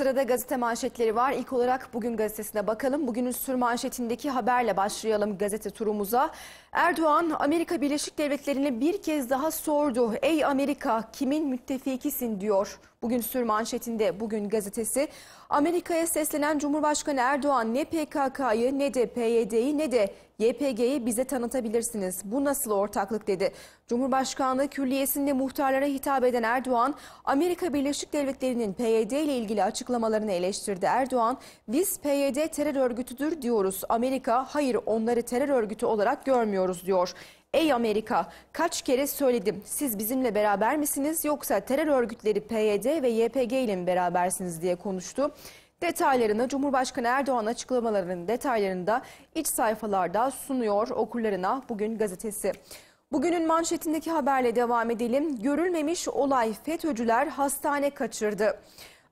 Sırada gazete manşetleri var. İlk olarak bugün gazetesine bakalım. Bugünün sür manşetindeki haberle başlayalım gazete turumuza. Erdoğan Amerika Birleşik Devletleri'ne bir kez daha sordu. Ey Amerika kimin müttefikisin diyor. Bugün sür manşetinde bugün gazetesi. Amerika'ya seslenen Cumhurbaşkanı Erdoğan ne PKK'yı ne de PYD'yi ne de YPG'yi bize tanıtabilirsiniz. Bu nasıl ortaklık dedi. Cumhurbaşkanlığı külliyesinde muhtarlara hitap eden Erdoğan, Amerika Birleşik Devletleri'nin PYD ile ilgili açıklamalarını eleştirdi. Erdoğan, biz PYD terör örgütüdür diyoruz. Amerika hayır onları terör örgütü olarak görmüyoruz diyor. Ey Amerika kaç kere söyledim siz bizimle beraber misiniz yoksa terör örgütleri PYD ve YPG ile mi berabersiniz diye konuştu. Detaylarını Cumhurbaşkanı Erdoğan açıklamalarının detaylarını da iç sayfalarda sunuyor okurlarına bugün gazetesi. Bugünün manşetindeki haberle devam edelim. Görülmemiş olay FETÖ'cüler hastane kaçırdı.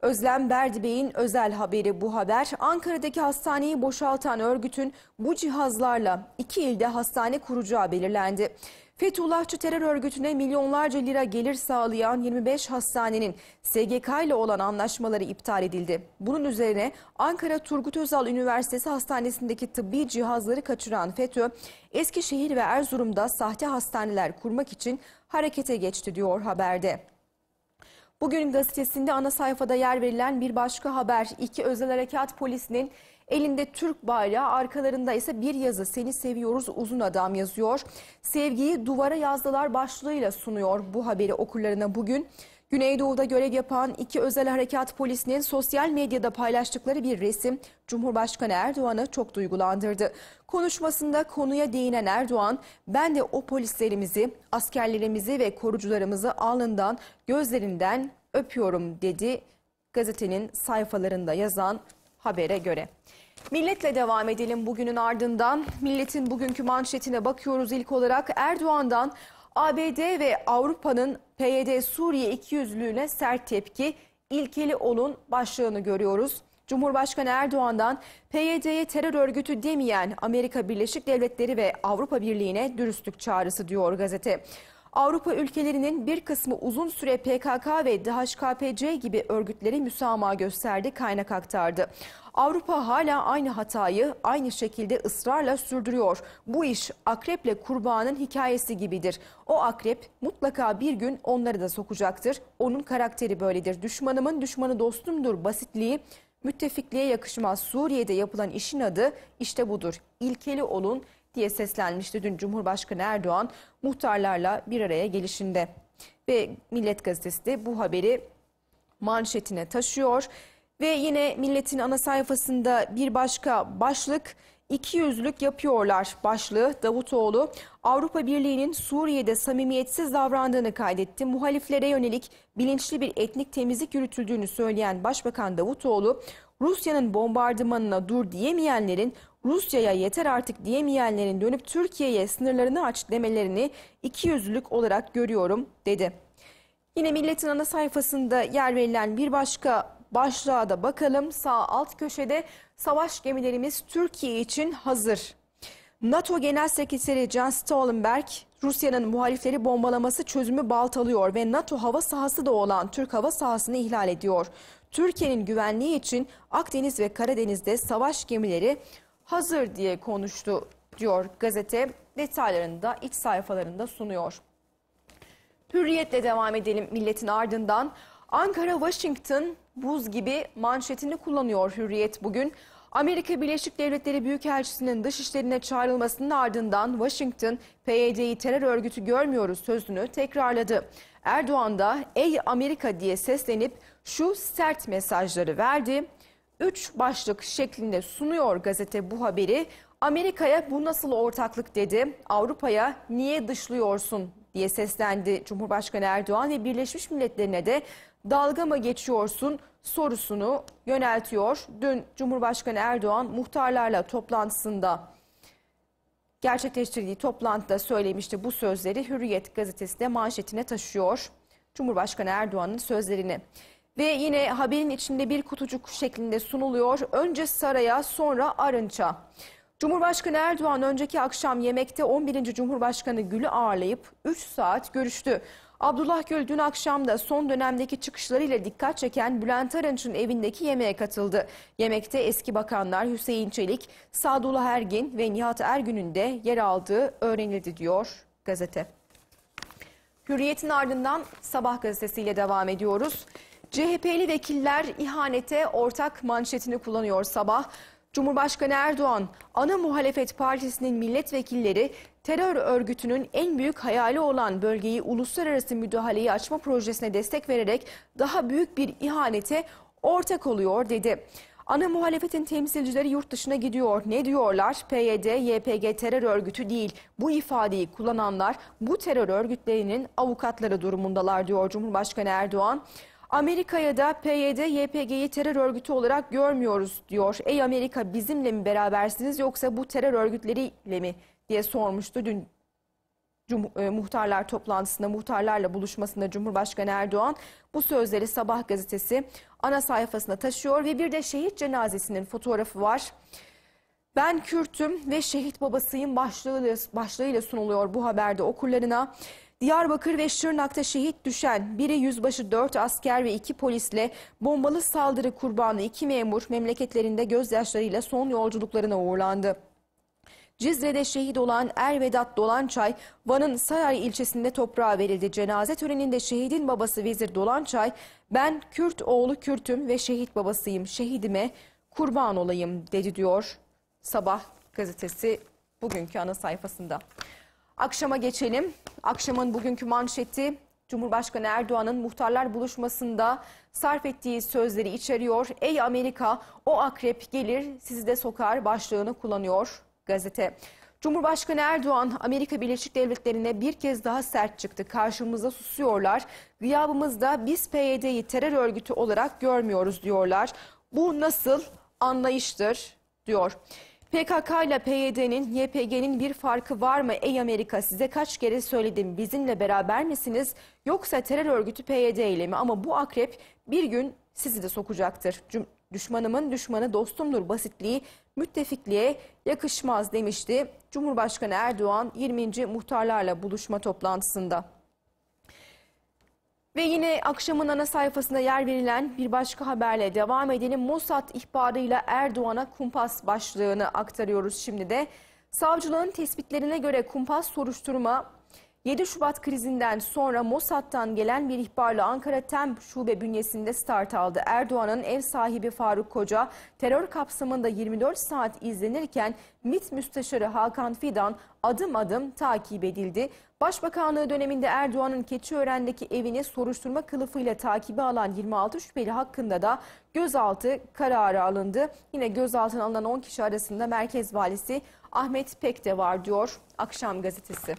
Özlem Berdibey'in özel haberi bu haber. Ankara'daki hastaneyi boşaltan örgütün bu cihazlarla iki ilde hastane kuracağı belirlendi. Fethullahçı terör örgütüne milyonlarca lira gelir sağlayan 25 hastanenin SGK ile olan anlaşmaları iptal edildi. Bunun üzerine Ankara Turgut Özal Üniversitesi Hastanesi'ndeki tıbbi cihazları kaçıran FETÖ, Eskişehir ve Erzurum'da sahte hastaneler kurmak için harekete geçti diyor haberde. Bugün gazetesinde ana sayfada yer verilen bir başka haber. iki özel harekat polisinin elinde Türk bayrağı arkalarında ise bir yazı seni seviyoruz uzun adam yazıyor. Sevgiyi duvara yazdılar başlığıyla sunuyor bu haberi okurlarına bugün. Güneydoğu'da görev yapan iki özel harekat polisinin sosyal medyada paylaştıkları bir resim Cumhurbaşkanı Erdoğan'ı çok duygulandırdı. Konuşmasında konuya değinen Erdoğan, ben de o polislerimizi, askerlerimizi ve korucularımızı alnından, gözlerinden öpüyorum dedi gazetenin sayfalarında yazan habere göre. Milletle devam edelim bugünün ardından. Milletin bugünkü manşetine bakıyoruz ilk olarak Erdoğan'dan ABD ve Avrupa'nın PYD Suriye ikiyüzlülüğüne sert tepki, ilkeli olun başlığını görüyoruz. Cumhurbaşkanı Erdoğan'dan PYD'ye terör örgütü demeyen Amerika Birleşik Devletleri ve Avrupa Birliği'ne dürüstlük çağrısı diyor gazete. Avrupa ülkelerinin bir kısmı uzun süre PKK ve DHKPC gibi örgütlere müsamaha gösterdi, kaynak aktardı. Avrupa hala aynı hatayı aynı şekilde ısrarla sürdürüyor. Bu iş akreple kurbağanın hikayesi gibidir. O akrep mutlaka bir gün onları da sokacaktır. Onun karakteri böyledir. Düşmanımın düşmanı dostumdur basitliği müttefikliğe yakışmaz. Suriye'de yapılan işin adı işte budur. İlkeli olun, diye seslenmişti dün Cumhurbaşkanı Erdoğan muhtarlarla bir araya gelişinde. Ve Millet Gazetesi de bu haberi manşetine taşıyor. Ve yine Millet'in ana sayfasında bir başka başlık İki yüzlük yapıyorlar başlığı Davutoğlu Avrupa Birliği'nin Suriye'de samimiyetsiz davrandığını kaydetti. Muhaliflere yönelik bilinçli bir etnik temizlik yürütüldüğünü söyleyen Başbakan Davutoğlu Rusya'nın bombardımanına dur diyemeyenlerin Rusya'ya yeter artık diyemeyenlerin dönüp Türkiye'ye sınırlarını aç demelerini iki yüzlülük olarak görüyorum dedi. Yine Millet'in ana sayfasında yer verilen bir başka başlığa da bakalım. Sağ alt köşede Savaş gemilerimiz Türkiye için hazır. NATO Genel Sekreteri Jens Stoltenberg, Rusya'nın muhalifleri bombalaması çözümü baltalıyor ve NATO hava sahası da olan Türk hava sahasını ihlal ediyor. Türkiye'nin güvenliği için Akdeniz ve Karadeniz'de savaş gemileri hazır diye konuştu diyor gazete. Detaylarını da iç sayfalarında sunuyor. Hürriyetle devam edelim milletin ardından. Ankara-Washington buz gibi manşetini kullanıyor Hürriyet bugün. Amerika Birleşik Devletleri Büyükelçisi'nin dışişlerine çağrılmasının ardından Washington, PYD'yi terör örgütü görmüyoruz sözünü tekrarladı. Erdoğan da ey Amerika diye seslenip şu sert mesajları verdi. Üç başlık şeklinde sunuyor gazete bu haberi. Amerika'ya bu nasıl ortaklık dedi. Avrupa'ya niye dışlıyorsun diye seslendi Cumhurbaşkanı Erdoğan ve Birleşmiş Milletler'ine de dalga mı geçiyorsun sorusunu yöneltiyor. Dün Cumhurbaşkanı Erdoğan muhtarlarla toplantısında gerçekleştirdiği toplantıda söylemişti bu sözleri Hürriyet gazetesi de manşetine taşıyor. Cumhurbaşkanı Erdoğan'ın sözlerini. Ve yine haberin içinde bir kutucuk şeklinde sunuluyor. Önce saraya sonra arınça. Cumhurbaşkanı Erdoğan önceki akşam yemekte 11. Cumhurbaşkanı Gül'ü ağırlayıp 3 saat görüştü. Abdullah Gül dün akşam da son dönemdeki çıkışlarıyla dikkat çeken Bülent Arınç'ın evindeki yemeğe katıldı. Yemekte eski bakanlar Hüseyin Çelik, Sadullah Ergin ve Nihat Ergün'ün de yer aldığı öğrenildi diyor gazete. Hürriyet'in ardından Sabah gazetesiyle devam ediyoruz. CHP'li vekiller ihanete ortak manşetini kullanıyor Sabah. Cumhurbaşkanı Erdoğan, ana muhalefet partisinin milletvekilleri terör örgütünün en büyük hayali olan bölgeyi uluslararası müdahaleyi açma projesine destek vererek daha büyük bir ihanete ortak oluyor dedi. Ana muhalefetin temsilcileri yurt dışına gidiyor. Ne diyorlar? PYD, YPG terör örgütü değil. Bu ifadeyi kullananlar bu terör örgütlerinin avukatları durumundalar diyor Cumhurbaşkanı Erdoğan. Amerika'ya da PYD, YPG'yi terör örgütü olarak görmüyoruz diyor. Ey Amerika bizimle mi berabersiniz yoksa bu terör örgütleriyle mi diye sormuştu dün Cum e, muhtarlar toplantısında, muhtarlarla buluşmasında Cumhurbaşkanı Erdoğan bu sözleri Sabah gazetesi ana sayfasına taşıyor ve bir de şehit cenazesinin fotoğrafı var. Ben Kürt'üm ve şehit babasıyım başlığıyla, başlığıyla sunuluyor bu haberde okurlarına. Diyarbakır ve Şırnak'ta şehit düşen biri yüzbaşı 4 asker ve 2 polisle bombalı saldırı kurbanı 2 memur memleketlerinde gözyaşlarıyla son yolculuklarına uğurlandı. Cizre'de şehit olan Ervedat Dolançay, Van'ın Sayar ilçesinde toprağa verildi. Cenaze töreninde şehidin babası Vezir Dolançay, ben Kürt oğlu Kürt'üm ve şehit babasıyım, şehidime kurban olayım dedi diyor. Sabah gazetesi bugünkü ana sayfasında. Akşama geçelim. Akşamın bugünkü manşeti Cumhurbaşkanı Erdoğan'ın muhtarlar buluşmasında sarf ettiği sözleri içeriyor. Ey Amerika o akrep gelir sizi de sokar başlığını kullanıyor gazete. Cumhurbaşkanı Erdoğan Amerika Birleşik Devletleri'ne bir kez daha sert çıktı. Karşımızda susuyorlar. Gıyabımızda biz PYD'yi terör örgütü olarak görmüyoruz diyorlar. Bu nasıl anlayıştır diyor. PKK ile PYD'nin, YPG'nin bir farkı var mı? Ey Amerika size kaç kere söyledim bizimle beraber misiniz? Yoksa terör örgütü PYD ile mi? Ama bu akrep bir gün sizi de sokacaktır. Düşmanımın düşmanı dostumdur basitliği müttefikliğe yakışmaz demişti Cumhurbaşkanı Erdoğan 20. muhtarlarla buluşma toplantısında. Ve yine akşamın ana sayfasında yer verilen bir başka haberle devam edelim. Mossad ihbarıyla Erdoğan'a kumpas başlığını aktarıyoruz şimdi de. Savcılığın tespitlerine göre kumpas soruşturma 7 Şubat krizinden sonra Mossad'dan gelen bir ihbarla Ankara Temp Şube bünyesinde start aldı. Erdoğan'ın ev sahibi Faruk Koca terör kapsamında 24 saat izlenirken MİT Müsteşarı Hakan Fidan adım adım takip edildi. Başbakanlığı döneminde Erdoğan'ın Keçiören'deki evini soruşturma kılıfıyla takibi alan 26 şüpheli hakkında da gözaltı kararı alındı. Yine gözaltına alınan 10 kişi arasında Merkez Valisi Ahmet Pek de var diyor Akşam Gazetesi.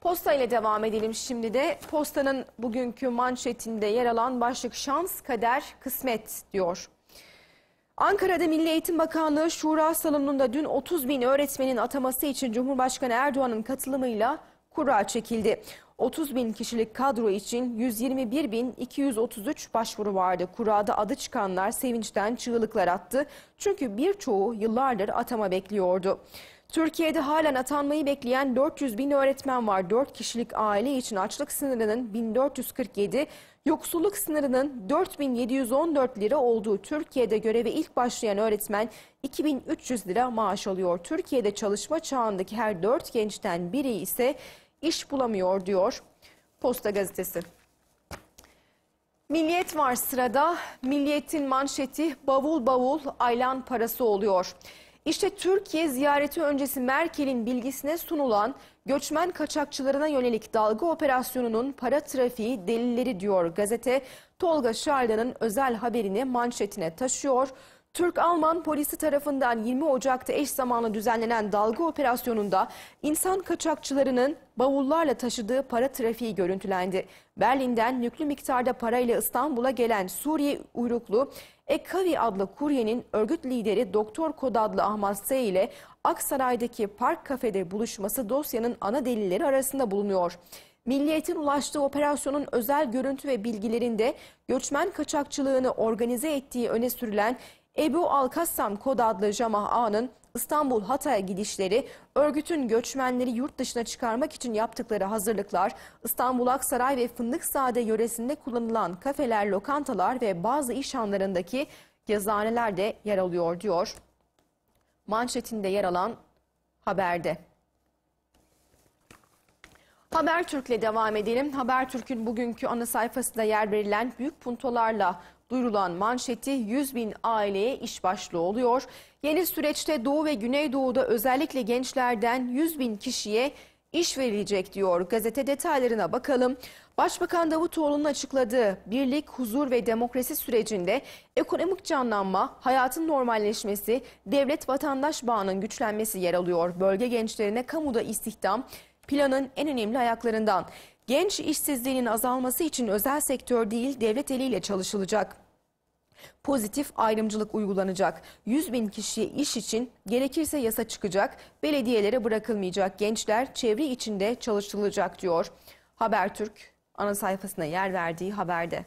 Posta ile devam edelim şimdi de. Postanın bugünkü manşetinde yer alan başlık şans, kader, kısmet diyor. Ankara'da Milli Eğitim Bakanlığı Şura salonunda dün 30 bin öğretmenin ataması için Cumhurbaşkanı Erdoğan'ın katılımıyla kura çekildi. 30 bin kişilik kadro için 121 bin 233 başvuru vardı. Kurada adı çıkanlar sevinçten çığlıklar attı. Çünkü birçoğu yıllardır atama bekliyordu. Türkiye'de halen atanmayı bekleyen 400 bin öğretmen var. 4 kişilik aile için açlık sınırının 1447, yoksulluk sınırının 4714 lira olduğu Türkiye'de göreve ilk başlayan öğretmen 2300 lira maaş alıyor. Türkiye'de çalışma çağındaki her 4 gençten biri ise iş bulamıyor diyor Posta Gazetesi. Milliyet var sırada. Milliyetin manşeti bavul bavul aylan parası oluyor. İşte Türkiye ziyareti öncesi Merkel'in bilgisine sunulan göçmen kaçakçılarına yönelik dalga operasyonunun para trafiği delilleri diyor gazete. Tolga Şarlan'ın özel haberini manşetine taşıyor. Türk-Alman polisi tarafından 20 Ocak'ta eş zamanlı düzenlenen dalga operasyonunda insan kaçakçılarının bavullarla taşıdığı para trafiği görüntülendi. Berlin'den yüklü miktarda parayla İstanbul'a gelen Suriye uyruklu Ekavi adlı kuryenin örgüt lideri Doktor Kod adlı Ahmet S. ile Aksaray'daki Park Kafe'de buluşması dosyanın ana delilleri arasında bulunuyor. Milliyetin ulaştığı operasyonun özel görüntü ve bilgilerinde göçmen kaçakçılığını organize ettiği öne sürülen Ebu Alkassam kod adlı Jamah A'nın İstanbul Hatay'a gidişleri, örgütün göçmenleri yurt dışına çıkarmak için yaptıkları hazırlıklar, İstanbul Aksaray ve Fındıksade yöresinde kullanılan kafeler, lokantalar ve bazı işhanlarındaki yazıhaneler de yer alıyor diyor. Manşetinde yer alan haberde. Habertürk'le devam edelim. Habertürk'ün bugünkü ana sayfasında yer verilen büyük puntolarla duyurulan manşeti 100 bin aileye iş başlığı oluyor. Yeni süreçte Doğu ve Güneydoğu'da özellikle gençlerden 100 bin kişiye iş verilecek diyor. Gazete detaylarına bakalım. Başbakan Davutoğlu'nun açıkladığı birlik, huzur ve demokrasi sürecinde ekonomik canlanma, hayatın normalleşmesi, devlet-vatandaş bağının güçlenmesi yer alıyor. Bölge gençlerine kamuda istihdam planın en önemli ayaklarından. Genç işsizliğinin azalması için özel sektör değil devlet eliyle çalışılacak. Pozitif ayrımcılık uygulanacak. 100 bin kişiye iş için gerekirse yasa çıkacak. Belediyelere bırakılmayacak gençler çevre içinde çalıştırılacak diyor. Habertürk ana sayfasına yer verdiği haberde.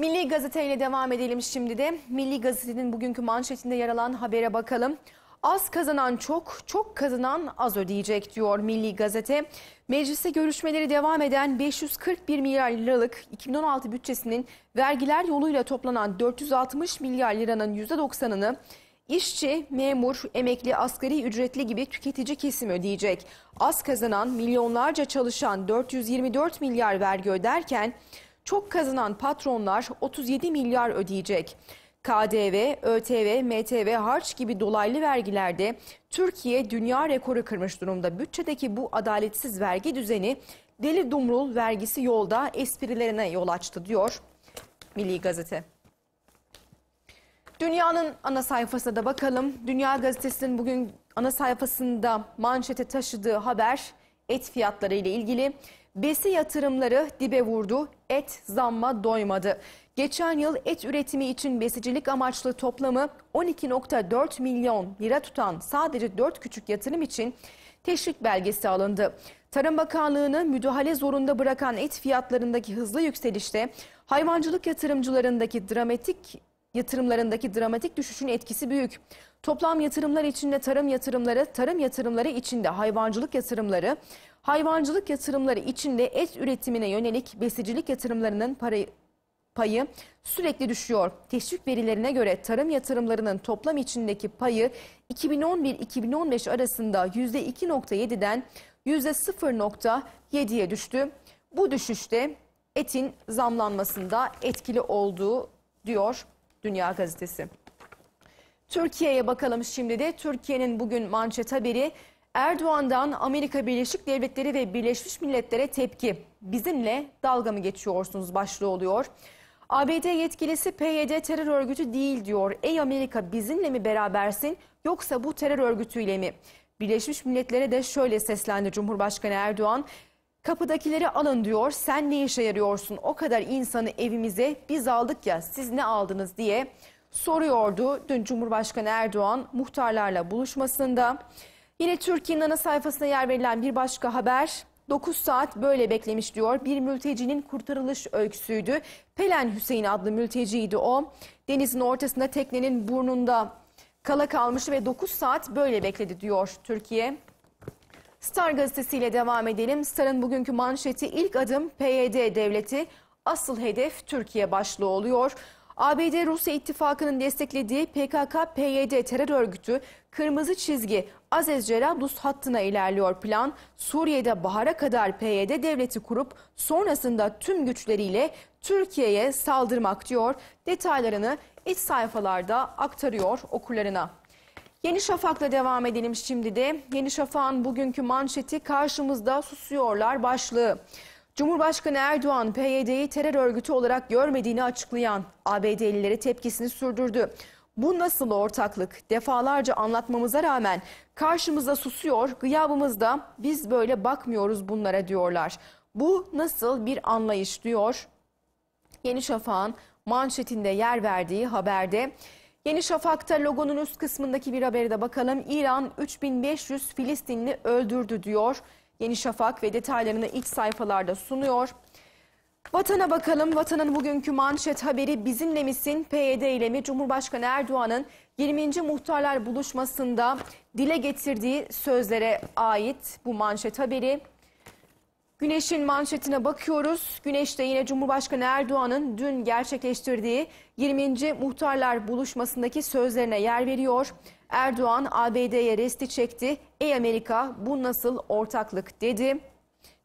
Milli Gazete ile devam edelim şimdi de. Milli Gazete'nin bugünkü manşetinde yer alan habere bakalım. Az kazanan çok, çok kazanan az ödeyecek diyor Milli Gazete. Mecliste görüşmeleri devam eden 541 milyar liralık 2016 bütçesinin vergiler yoluyla toplanan 460 milyar liranın %90'ını işçi, memur, emekli, asgari ücretli gibi tüketici kesim ödeyecek. Az kazanan milyonlarca çalışan 424 milyar vergi öderken çok kazanan patronlar 37 milyar ödeyecek. KDV, ÖTV, MTV, harç gibi dolaylı vergilerde Türkiye dünya rekoru kırmış durumda. Bütçedeki bu adaletsiz vergi düzeni deli dumrul vergisi yolda esprilerine yol açtı diyor Milli Gazete. Dünyanın ana sayfasına da bakalım. Dünya Gazetesi'nin bugün ana sayfasında manşete taşıdığı haber et fiyatları ile ilgili. Besi yatırımları dibe vurdu, et zamma doymadı. Geçen yıl et üretimi için besicilik amaçlı toplamı 12.4 milyon lira tutan sadece 4 küçük yatırım için teşvik belgesi alındı. Tarım Bakanlığı'nı müdahale zorunda bırakan et fiyatlarındaki hızlı yükselişte hayvancılık yatırımcılarındaki dramatik yatırımlarındaki dramatik düşüşün etkisi büyük. Toplam yatırımlar içinde tarım yatırımları, tarım yatırımları içinde hayvancılık yatırımları, Hayvancılık yatırımları içinde et üretimine yönelik besicilik yatırımlarının parayı payı sürekli düşüyor. Teşvik verilerine göre tarım yatırımlarının toplam içindeki payı 2011-2015 arasında %2.7'den %0.7'ye düştü. Bu düşüşte etin zamlanmasında etkili olduğu diyor Dünya Gazetesi. Türkiye'ye bakalım şimdi de. Türkiye'nin bugün manşet haberi Erdoğan'dan Amerika Birleşik Devletleri ve Birleşmiş Milletler'e tepki. Bizimle dalga mı geçiyorsunuz başlığı oluyor. ABD yetkilisi PYD terör örgütü değil diyor. Ey Amerika bizimle mi berabersin yoksa bu terör örgütüyle mi? Birleşmiş Milletler'e de şöyle seslendi Cumhurbaşkanı Erdoğan. Kapıdakileri alın diyor. Sen ne işe yarıyorsun? O kadar insanı evimize biz aldık ya siz ne aldınız diye soruyordu. Dün Cumhurbaşkanı Erdoğan muhtarlarla buluşmasında. Yine Türkiye'nin ana sayfasına yer verilen bir başka haber 9 saat böyle beklemiş diyor. Bir mültecinin kurtarılış öyküsüydü. Pelen Hüseyin adlı mülteciydi o. Denizin ortasında teknenin burnunda kala kalmıştı ve 9 saat böyle bekledi diyor Türkiye. Star gazetesiyle devam edelim. Star'ın bugünkü manşeti ilk adım PYD devleti asıl hedef Türkiye başlığı oluyor. ABD-Rusya ittifakının desteklediği PKK-PYD terör örgütü kırmızı çizgi Azez Cerablus'un hattına ilerliyor plan. Suriye'de bahara kadar PYD devleti kurup sonrasında tüm güçleriyle Türkiye'ye saldırmak diyor. Detaylarını iç sayfalarda aktarıyor okurlarına. Yeni Şafak'la devam edelim şimdi de. Yeni Şafak'ın bugünkü manşeti karşımızda susuyorlar başlığı. Cumhurbaşkanı Erdoğan PYD'yi terör örgütü olarak görmediğini açıklayan ABD'lileri tepkisini sürdürdü. Bu nasıl ortaklık? Defalarca anlatmamıza rağmen karşımızda susuyor, gıyabımızda biz böyle bakmıyoruz bunlara diyorlar. Bu nasıl bir anlayış diyor Yeni Şafak'ın manşetinde yer verdiği haberde. Yeni Şafak'ta logonun üst kısmındaki bir habere de bakalım. İran 3500 Filistinli öldürdü diyor. Yeni Şafak ve detaylarını ilk sayfalarda sunuyor. Vatana bakalım. Vatanın bugünkü manşet haberi bizimle misin? PYD ile mi? Cumhurbaşkanı Erdoğan'ın 20. Muhtarlar Buluşması'nda dile getirdiği sözlere ait bu manşet haberi. Güneş'in manşetine bakıyoruz. Güneş de yine Cumhurbaşkanı Erdoğan'ın dün gerçekleştirdiği 20. Muhtarlar Buluşması'ndaki sözlerine yer veriyor. Erdoğan ABD'ye resti çekti. Ey Amerika bu nasıl ortaklık dedi.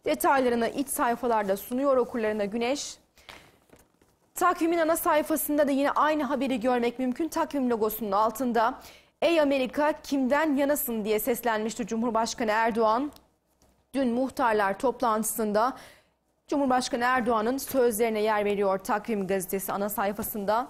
Detaylarını iç sayfalarda sunuyor okurlarına Güneş. Takvimin ana sayfasında da yine aynı haberi görmek mümkün. Takvim logosunun altında Ey Amerika kimden yanasın diye seslenmişti Cumhurbaşkanı Erdoğan. Dün muhtarlar toplantısında Cumhurbaşkanı Erdoğan'ın sözlerine yer veriyor Takvim gazetesi ana sayfasında.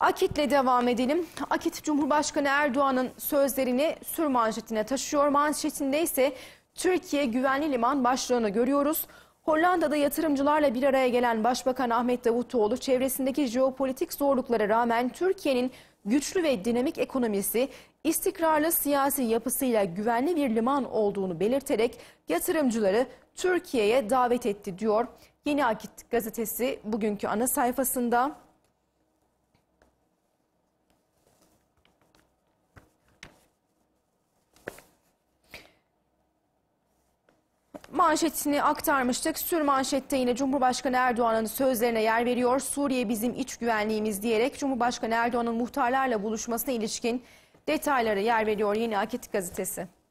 Akit'le devam edelim. Akit Cumhurbaşkanı Erdoğan'ın sözlerini sür manşetine taşıyor. Manşetinde ise Türkiye Güvenli Liman başlığını görüyoruz. Hollanda'da yatırımcılarla bir araya gelen Başbakan Ahmet Davutoğlu çevresindeki jeopolitik zorluklara rağmen Türkiye'nin güçlü ve dinamik ekonomisi, istikrarlı siyasi yapısıyla güvenli bir liman olduğunu belirterek yatırımcıları Türkiye'ye davet etti diyor. Yeni Akit gazetesi bugünkü ana sayfasında Manşetini aktarmıştık. Sür manşette yine Cumhurbaşkanı Erdoğan'ın sözlerine yer veriyor. Suriye bizim iç güvenliğimiz diyerek Cumhurbaşkanı Erdoğan'ın muhtarlarla buluşmasına ilişkin detaylara yer veriyor yine Akit gazetesi.